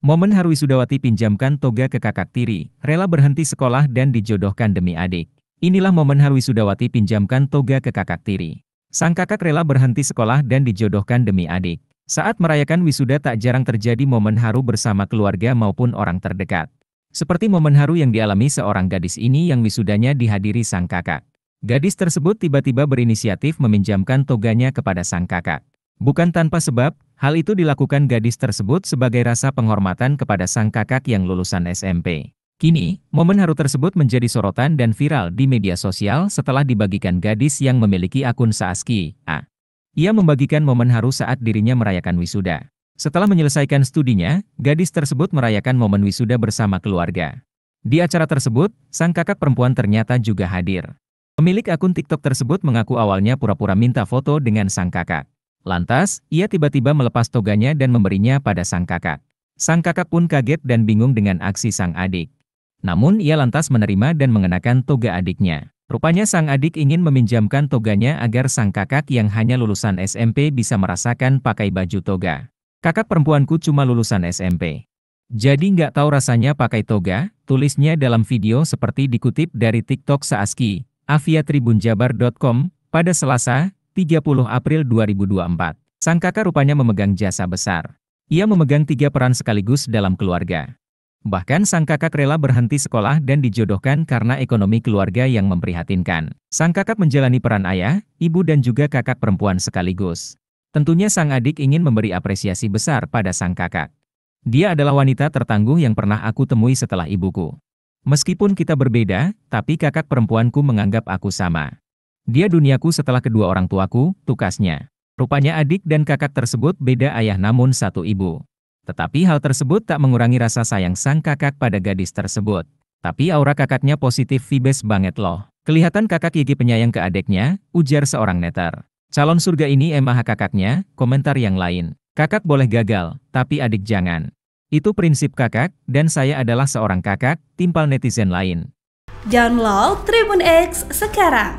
Momen Harwi Sudawati pinjamkan toga ke kakak tiri, rela berhenti sekolah dan dijodohkan demi adik. Inilah momen Harwi Sudawati pinjamkan toga ke kakak tiri. Sang kakak rela berhenti sekolah dan dijodohkan demi adik. Saat merayakan wisuda tak jarang terjadi momen haru bersama keluarga maupun orang terdekat. Seperti momen haru yang dialami seorang gadis ini yang wisudanya dihadiri sang kakak. Gadis tersebut tiba-tiba berinisiatif meminjamkan toganya kepada sang kakak. Bukan tanpa sebab, hal itu dilakukan gadis tersebut sebagai rasa penghormatan kepada sang kakak yang lulusan SMP. Kini, momen haru tersebut menjadi sorotan dan viral di media sosial setelah dibagikan gadis yang memiliki akun Saaski, A. Ia membagikan momen haru saat dirinya merayakan wisuda. Setelah menyelesaikan studinya, gadis tersebut merayakan momen wisuda bersama keluarga. Di acara tersebut, sang kakak perempuan ternyata juga hadir. Pemilik akun TikTok tersebut mengaku awalnya pura-pura minta foto dengan sang kakak. Lantas, ia tiba-tiba melepas toganya dan memberinya pada sang kakak. Sang kakak pun kaget dan bingung dengan aksi sang adik. Namun ia lantas menerima dan mengenakan toga adiknya. Rupanya sang adik ingin meminjamkan toganya agar sang kakak yang hanya lulusan SMP bisa merasakan pakai baju toga. Kakak perempuanku cuma lulusan SMP. Jadi nggak tahu rasanya pakai toga, tulisnya dalam video seperti dikutip dari TikTok Saaski, aviatribunjabar.com, pada Selasa, 30 April 2024. Sang kakak rupanya memegang jasa besar. Ia memegang tiga peran sekaligus dalam keluarga. Bahkan sang kakak rela berhenti sekolah dan dijodohkan karena ekonomi keluarga yang memprihatinkan. Sang kakak menjalani peran ayah, ibu dan juga kakak perempuan sekaligus. Tentunya sang adik ingin memberi apresiasi besar pada sang kakak. Dia adalah wanita tertangguh yang pernah aku temui setelah ibuku. Meskipun kita berbeda, tapi kakak perempuanku menganggap aku sama. Dia duniaku setelah kedua orang tuaku, tukasnya. Rupanya adik dan kakak tersebut beda ayah namun satu ibu. Tetapi hal tersebut tak mengurangi rasa sayang sang kakak pada gadis tersebut. Tapi aura kakaknya positif vibes banget loh. Kelihatan kakak gigi penyayang ke adiknya, ujar seorang netter. Calon surga ini emah kakaknya, komentar yang lain. Kakak boleh gagal, tapi adik jangan. Itu prinsip kakak, dan saya adalah seorang kakak, timpal netizen lain. Download Tribun X sekarang